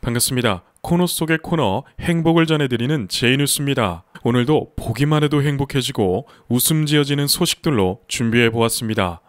반갑습니다. 코너 속의 코너 행복을 전해드리는 제이뉴스입니다. 오늘도 보기만 해도 행복해지고 웃음 지어지는 소식들로 준비해 보았습니다.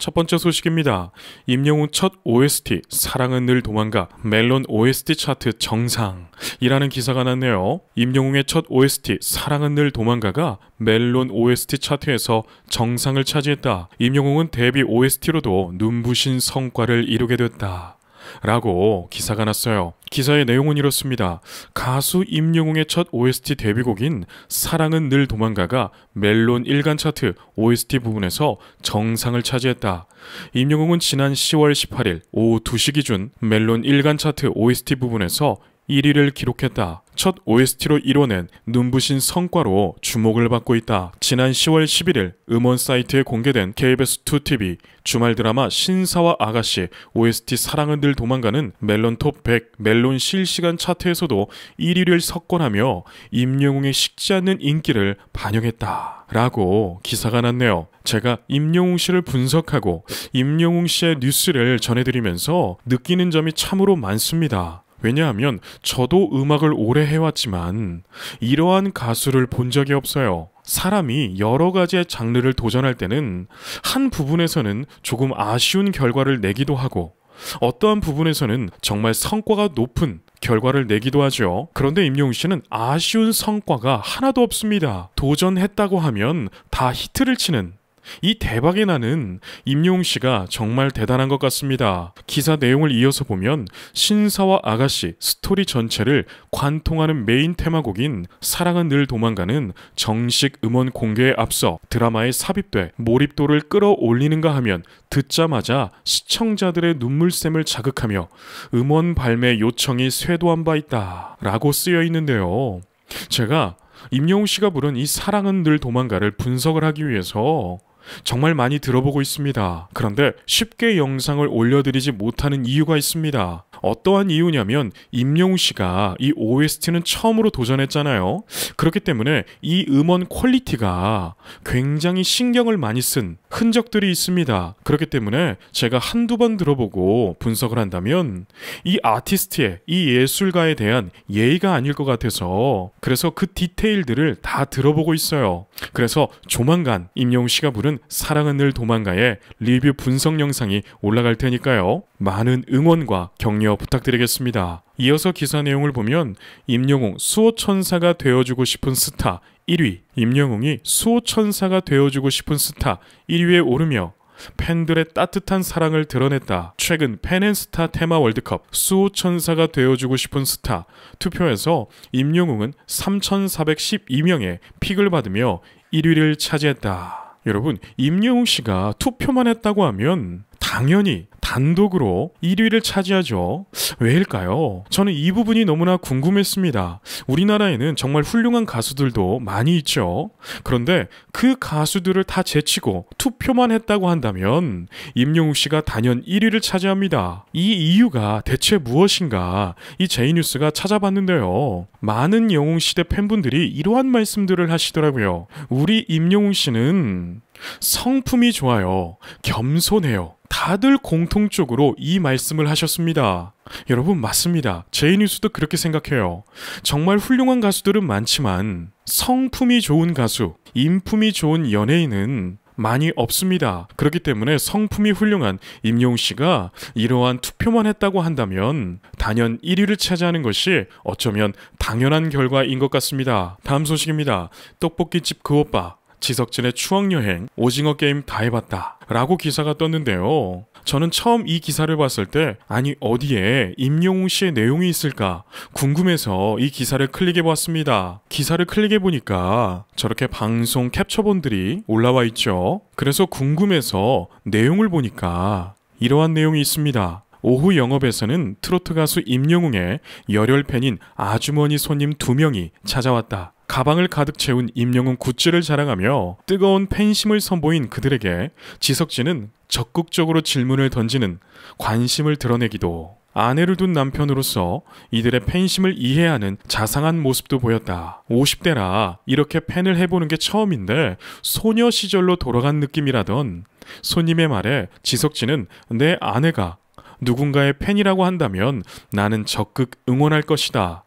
첫 번째 소식입니다. 임영웅 첫 OST 사랑은 늘 도망가 멜론 OST 차트 정상이라는 기사가 났네요. 임영웅의 첫 OST 사랑은 늘 도망가가 멜론 OST 차트에서 정상을 차지했다. 임영웅은 데뷔 OST로도 눈부신 성과를 이루게 됐다. 라고 기사가 났어요. 기사의 내용은 이렇습니다. 가수 임영웅의 첫 OST 데뷔곡인 사랑은 늘 도망가가 멜론 일간 차트 OST 부분에서 정상을 차지했다. 임영웅은 지난 10월 18일 오후 2시 기준 멜론 일간 차트 OST 부분에서 1위를 기록했다. 첫 OST로 이뤄낸 눈부신 성과로 주목을 받고 있다. 지난 10월 11일 음원 사이트에 공개된 KBS2TV 주말 드라마 신사와 아가씨 OST 사랑은 늘 도망가는 멜론 톱 100 멜론 실시간 차트에서도 1위를 석권하며 임영웅의 식지 않는 인기를 반영했다. 라고 기사가 났네요. 제가 임영웅 씨를 분석하고 임영웅 씨의 뉴스를 전해드리면서 느끼는 점이 참으로 많습니다. 왜냐하면 저도 음악을 오래 해왔지만 이러한 가수를 본 적이 없어요. 사람이 여러 가지의 장르를 도전할 때는 한 부분에서는 조금 아쉬운 결과를 내기도 하고 어떠한 부분에서는 정말 성과가 높은 결과를 내기도 하죠. 그런데 임영웅 씨는 아쉬운 성과가 하나도 없습니다. 도전했다고 하면 다 히트를 치는 이 대박이 나는 임용 씨가 정말 대단한 것 같습니다. 기사 내용을 이어서 보면 신사와 아가씨 스토리 전체를 관통하는 메인 테마곡인 사랑은 늘 도망가는 정식 음원 공개에 앞서 드라마에 삽입돼 몰입도를 끌어올리는가 하면 듣자마자 시청자들의 눈물샘을 자극하며 음원 발매 요청이 쇄도한 바 있다 라고 쓰여 있는데요. 제가 임영웅 씨가 부른 이 사랑은 늘 도망가를 분석을 하기 위해서 정말 많이 들어보고 있습니다. 그런데 쉽게 영상을 올려드리지 못하는 이유가 있습니다. 어떠한 이유냐면 임영웅 씨가 이 OST는 처음으로 도전했잖아요. 그렇기 때문에 이 음원 퀄리티가 굉장히 신경을 많이 쓴 흔적들이 있습니다. 그렇기 때문에 제가 한두 번 들어보고 분석을 한다면 이 아티스트의 이 예술가에 대한 예의가 아닐 것 같아서 그래서 그 디테일들을 다 들어보고 있어요. 그래서 조만간 임영웅 씨가 부른 분들은 사랑은 늘 도망가에 리뷰 분석 영상이 올라갈 테니까요. 많은 응원과 격려 부탁드리겠습니다. 이어서 기사 내용을 보면 임영웅 수호천사가 되어주고 싶은 스타 1위 임영웅이 수호천사가 되어주고 싶은 스타 1위에 오르며 팬들의 따뜻한 사랑을 드러냈다. 최근 팬앤스타 테마 월드컵 수호천사가 되어주고 싶은 스타 투표에서 임영웅은 3,412명의 픽을 받으며 1위를 차지했다. 여러분, 임영웅 씨가 투표만 했다고 하면 당연히 단독으로 1위를 차지하죠. 왜일까요? 저는 이 부분이 너무나 궁금했습니다. 우리나라에는 정말 훌륭한 가수들도 많이 있죠. 그런데 그 가수들을 다 제치고 투표만 했다고 한다면 임영웅 씨가 단연 1위를 차지합니다. 이 이유가 대체 무엇인가? 이 제이뉴스가 찾아봤는데요. 많은 영웅 시대 팬분들이 이러한 말씀들을 하시더라고요. 우리 임영웅 씨는 성품이 좋아요. 겸손해요. 다들 공통적으로 이 말씀을 하셨습니다. 여러분 맞습니다. 제이뉴스도 그렇게 생각해요. 정말 훌륭한 가수들은 많지만 성품이 좋은 가수, 인품이 좋은 연예인은 많이 없습니다. 그렇기 때문에 성품이 훌륭한 임용 씨가 이러한 투표만 했다고 한다면 단연 1위를 차지하는 것이 어쩌면 당연한 결과인 것 같습니다. 다음 소식입니다. 떡볶이집 그 오빠 지석진의 추억여행, 오징어 게임 다 해봤다. 라고 기사가 떴는데요. 저는 처음 이 기사를 봤을 때, 아니, 어디에 임영웅 씨의 내용이 있을까? 궁금해서 이 기사를 클릭해 보았습니다. 기사를 클릭해 보니까 저렇게 방송 캡처본들이 올라와 있죠. 그래서 궁금해서 내용을 보니까 이러한 내용이 있습니다. 오후 영업에서는 트로트 가수 임영웅의 열혈 팬인 아주머니 손님 두 명이 찾아왔다. 가방을 가득 채운 임영웅 굿즈를 자랑하며 뜨거운 팬심을 선보인 그들에게 지석진은 적극적으로 질문을 던지는 관심을 드러내기도 아내를 둔 남편으로서 이들의 팬심을 이해하는 자상한 모습도 보였다. 50대라 이렇게 팬을 해보는 게 처음인데 소녀 시절로 돌아간 느낌이라던 손님의 말에 지석진은 내 아내가 누군가의 팬이라고 한다면 나는 적극 응원할 것이다.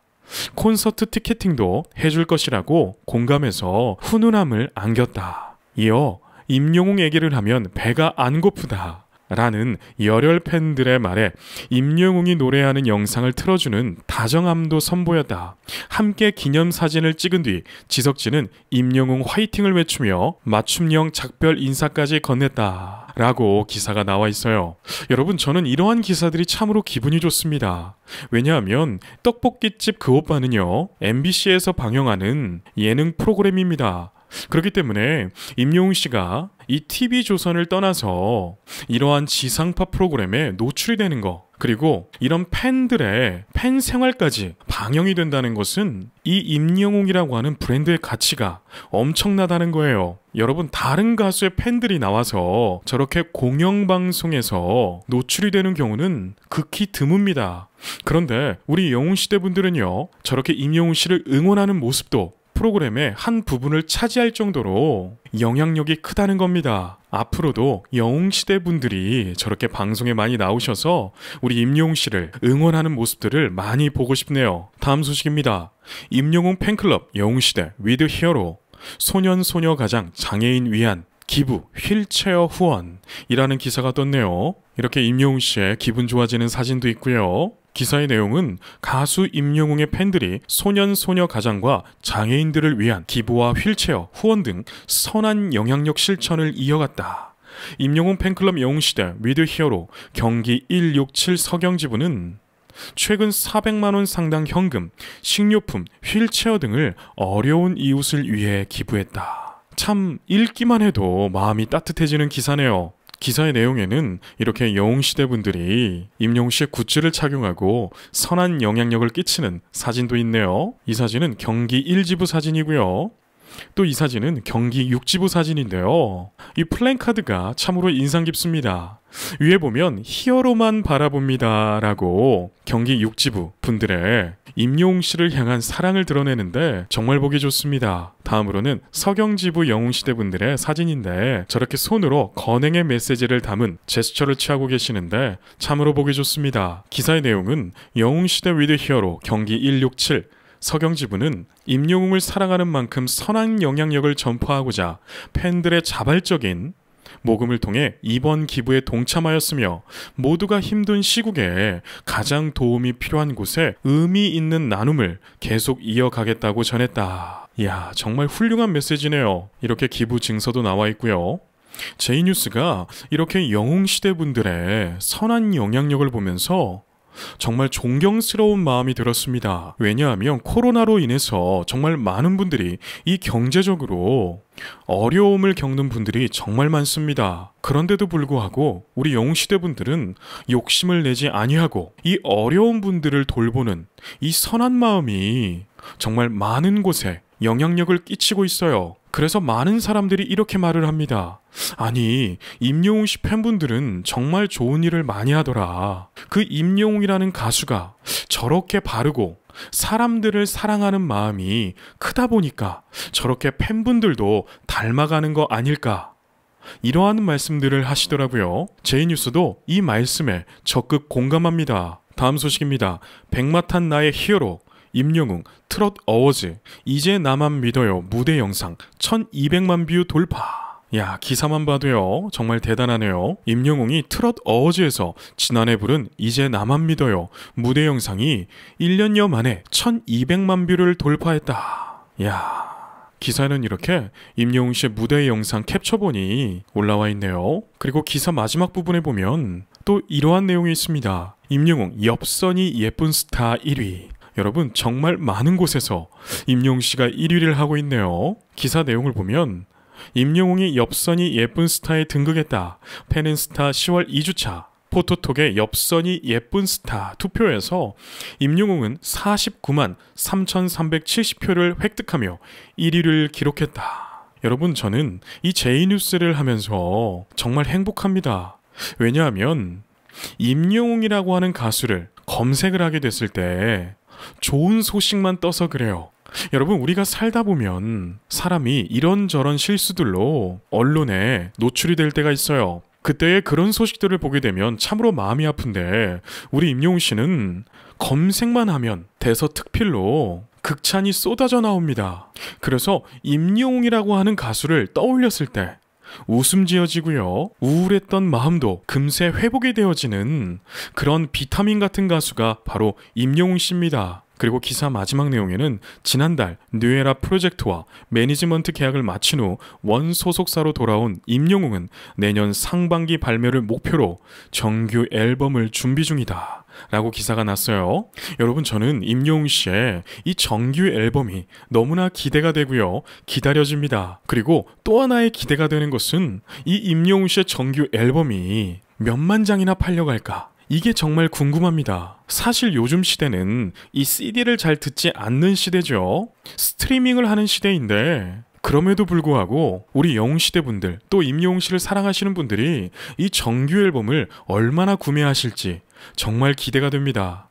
콘서트 티켓팅도 해줄 것이라고 공감해서 훈훈함을 안겼다. 이어 임영웅 얘기를 하면 배가 안 고프다. 라는 열혈 팬들의 말에 임영웅이 노래하는 영상을 틀어주는 다정함도 선보였다. 함께 기념사진을 찍은 뒤 지석진은 임영웅 화이팅을 외치며 맞춤형 작별 인사까지 건넸다. 라고 기사가 나와 있어요. 여러분, 저는 이러한 기사들이 참으로 기분이 좋습니다. 왜냐하면 떡볶이집 그 오빠는요, MBC에서 방영하는 예능 프로그램입니다. 그렇기 때문에 임영웅 씨가 이 TV 조선을 떠나서 이러한 지상파 프로그램에 노출이 되는 거 그리고 이런 팬들의 팬 생활까지 방영이 된다는 것은 이 임영웅이라고 하는 브랜드의 가치가 엄청나다는 거예요. 여러분 다른 가수의 팬들이 나와서 저렇게 공영방송에서 노출이 되는 경우는 극히 드뭅니다. 그런데 우리 영웅 시대 분들은요 저렇게 임영웅 씨를 응원하는 모습도 프로그램의 한 부분을 차지할 정도로 영향력이 크다는 겁니다. 앞으로도 영웅시대 분들이 저렇게 방송에 많이 나오셔서 우리 임용 씨를 응원하는 모습들을 많이 보고 싶네요. 다음 소식입니다. 임용웅 팬클럽 영웅시대 위드 히어로 소년 소녀 가장 장애인 위한 기부 휠체어 후원이라는 기사가 떴네요. 이렇게 임용웅 씨의 기분 좋아지는 사진도 있고요. 기사의 내용은 가수 임영웅의 팬들이 소년 소녀 가장과 장애인들을 위한 기부와 휠체어, 후원 등 선한 영향력 실천을 이어갔다. 임영웅 팬클럽 영웅시대 위드 히어로 경기 167 서경지부는 최근 400만원 상당 현금, 식료품, 휠체어 등을 어려운 이웃을 위해 기부했다. 참, 읽기만 해도 마음이 따뜻해지는 기사네요. 기사의 내용에는 이렇게 여웅시대 분들이 임용시의 굿즈를 착용하고 선한 영향력을 끼치는 사진도 있네요. 이 사진은 경기 1지부 사진이고요. 또 이 사진은 경기 6지부 사진인데요. 이 플랜카드가 참으로 인상 깊습니다. 위에 보면 히어로만 바라봅니다 라고 경기 6지부 분들의 임용 씨를 향한 사랑을 드러내는데 정말 보기 좋습니다. 다음으로는 서경지부 영웅시대 분들의 사진인데 저렇게 손으로 건행의 메시지를 담은 제스처를 취하고 계시는데 참으로 보기 좋습니다. 기사의 내용은 영웅시대 위드 히어로 경기 167 서경지부는 임용웅을 사랑하는 만큼 선한 영향력을 전파하고자 팬들의 자발적인 모금을 통해 이번 기부에 동참하였으며 모두가 힘든 시국에 가장 도움이 필요한 곳에 의미 있는 나눔을 계속 이어가겠다고 전했다. 이야, 정말 훌륭한 메시지네요. 이렇게 기부 증서도 나와 있고요. 제이뉴스가 이렇게 영웅시대 분들의 선한 영향력을 보면서 정말 존경스러운 마음이 들었습니다. 왜냐하면 코로나로 인해서 정말 많은 분들이 이 경제적으로 어려움을 겪는 분들이 정말 많습니다. 그런데도 불구하고 우리 영웅시대 분들은 욕심을 내지 아니하고 이 어려운 분들을 돌보는 이 선한 마음이 정말 많은 곳에 영향력을 끼치고 있어요. 그래서 많은 사람들이 이렇게 말을 합니다. 아니, 임영웅 씨 팬분들은 정말 좋은 일을 많이 하더라. 그 임영웅이라는 가수가 저렇게 바르고 사람들을 사랑하는 마음이 크다 보니까 저렇게 팬분들도 닮아가는 거 아닐까. 이러한 말씀들을 하시더라고요. 제이뉴스도 이 말씀에 적극 공감합니다. 다음 소식입니다. 백마탄 나의 히어로 임영웅, 트롯 어워즈, 이제 나만 믿어요 무대 영상 1200만 뷰 돌파. 야 기사만 봐도요 정말 대단하네요 임영웅이 트롯 어워즈에서 지난해 부른 이제 나만 믿어요 무대 영상이 1년여 만에 1200만 뷰를 돌파했다 야 기사에는 이렇게 임영웅 씨의 무대 영상 캡처본이 올라와 있네요 그리고 기사 마지막 부분에 보면 또 이러한 내용이 있습니다 임영웅 엽선이 예쁜 스타 1위 여러분 정말 많은 곳에서 임용 씨가 1위를 하고 있네요. 기사 내용을 보면 임영웅이 엽선이 예쁜 스타에 등극했다. 페넨스타 10월 2주차 포토톡의 엽선이 예쁜 스타 투표에서 임영웅은 49만 3,370표를 획득하며 1위를 기록했다. 여러분 저는 이 제이뉴스를 하면서 정말 행복합니다. 왜냐하면 임영웅이라고 하는 가수를 검색을 하게 됐을 때 좋은 소식만 떠서 그래요. 여러분, 우리가 살다 보면 사람이 이런저런 실수들로 언론에 노출이 될 때가 있어요. 그때의 그런 소식들을 보게 되면 참으로 마음이 아픈데 우리 임용 씨는 검색만 하면 대서특필로 극찬이 쏟아져 나옵니다. 그래서 임용이라고 하는 가수를 떠올렸을 때 웃음 지어지고요. 우울했던 마음도 금세 회복이 되어지는 그런 비타민 같은 가수가 바로 임영웅 씨입니다. 그리고 기사 마지막 내용에는 지난달 뉴에라 프로젝트와 매니지먼트 계약을 마친 후 원 소속사로 돌아온 임영웅은 내년 상반기 발매를 목표로 정규 앨범을 준비 중이다. 라고 기사가 났어요. 여러분 저는 임영웅 씨의 이 정규 앨범이 너무나 기대가 되고요. 기다려집니다. 그리고 또 하나의 기대가 되는 것은 이 임영웅 씨의 정규 앨범이 몇만 장이나 팔려갈까? 이게 정말 궁금합니다. 사실 요즘 시대는 이 CD를 잘 듣지 않는 시대죠. 스트리밍을 하는 시대인데 그럼에도 불구하고 우리 영웅시대 분들 또 임영웅씨를 사랑하시는 분들이 이 정규 앨범을 얼마나 구매하실지 정말 기대가 됩니다.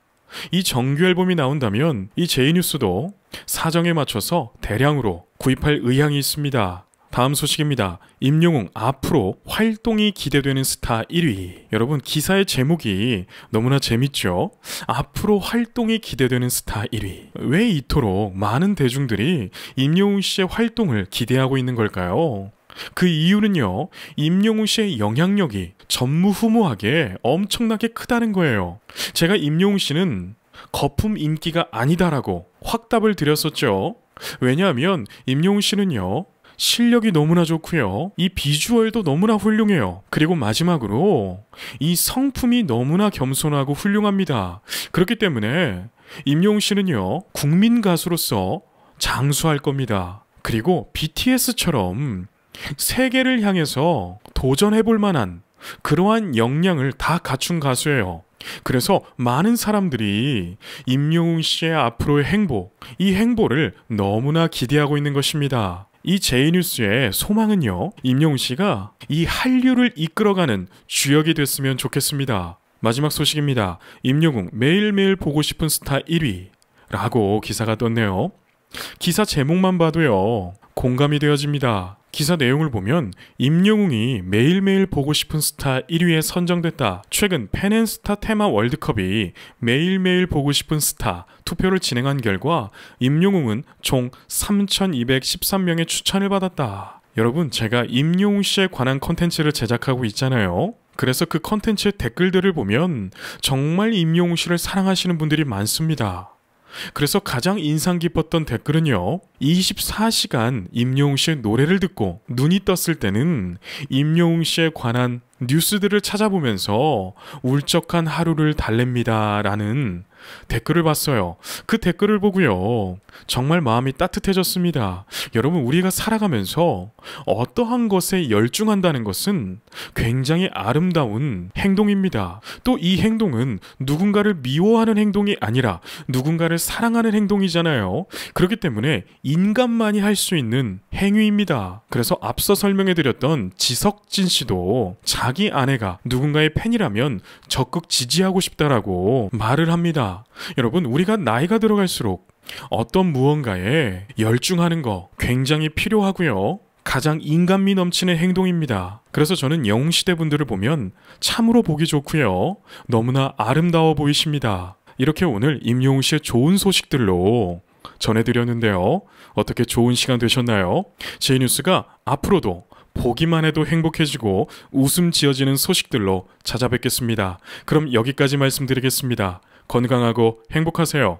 이 정규 앨범이 나온다면 이 제이뉴스도 사정에 맞춰서 대량으로 구입할 의향이 있습니다. 다음 소식입니다. 임영웅 앞으로 활동이 기대되는 스타 1위. 여러분 기사의 제목이 너무나 재밌죠? 앞으로 활동이 기대되는 스타 1위. 왜 이토록 많은 대중들이 임영웅 씨의 활동을 기대하고 있는 걸까요? 그 이유는요, 임영웅 씨의 영향력이 전무후무하게 엄청나게 크다는 거예요. 제가 임영웅 씨는 거품 인기가 아니다라고 확답을 드렸었죠. 왜냐하면 임영웅 씨는요, 실력이 너무나 좋고요. 이 비주얼도 너무나 훌륭해요. 그리고 마지막으로 이 성품이 너무나 겸손하고 훌륭합니다. 그렇기 때문에 임용 씨는요. 국민 가수로서 장수할 겁니다. 그리고 BTS처럼 세계를 향해서 도전해 볼 만한 그러한 역량을 다 갖춘 가수예요. 그래서 많은 사람들이 임용웅 씨의 앞으로의 행보, 이 행보를 너무나 기대하고 있는 것입니다. 이 제이뉴스의 소망은요, 임용 씨가 이 한류를 이끌어가는 주역이 됐으면 좋겠습니다. 마지막 소식입니다. 임영웅 매일매일 보고 싶은 스타 1위. 라고 기사가 떴네요. 기사 제목만 봐도요, 공감이 되어집니다. 기사 내용을 보면 임영웅이 매일매일 보고 싶은 스타 1위에 선정됐다. 최근 팬앤스타 테마 월드컵이 매일매일 보고 싶은 스타 투표를 진행한 결과 임영웅은 총 3,213명의 추천을 받았다. 여러분 제가 임영웅 씨에 관한 컨텐츠를 제작하고 있잖아요. 그래서 그 컨텐츠의 댓글들을 보면 정말 임영웅 씨를 사랑하시는 분들이 많습니다. 그래서 가장 인상 깊었던 댓글은요. 24시간 임영웅 씨의 노래를 듣고 눈이 떴을 때는 임영웅 씨에 관한 뉴스들을 찾아보면서 울적한 하루를 달랩니다라는 댓글을 봤어요. 그 댓글을 보고요. 정말 마음이 따뜻해졌습니다. 여러분, 우리가 살아가면서 어떠한 것에 열중한다는 것은 굉장히 아름다운 행동입니다. 또 이 행동은 누군가를 미워하는 행동이 아니라 누군가를 사랑하는 행동이잖아요. 그렇기 때문에 인간만이 할 수 있는 행위입니다. 그래서 앞서 설명해 드렸던 지석진 씨도 자기 아내가 누군가의 팬이라면 적극 지지하고 싶다라고 말을 합니다. 여러분, 우리가 나이가 들어갈수록 어떤 무언가에 열중하는 거 굉장히 필요하고요. 가장 인간미 넘치는 행동입니다. 그래서 저는 영웅시대 분들을 보면 참으로 보기 좋고요. 너무나 아름다워 보이십니다. 이렇게 오늘 임용웅 씨의 좋은 소식들로 전해드렸는데요. 어떻게 좋은 시간 되셨나요? 제뉴스가 앞으로도 보기만 해도 행복해지고 웃음 지어지는 소식들로 찾아뵙겠습니다. 그럼 여기까지 말씀드리겠습니다. 건강하고 행복하세요.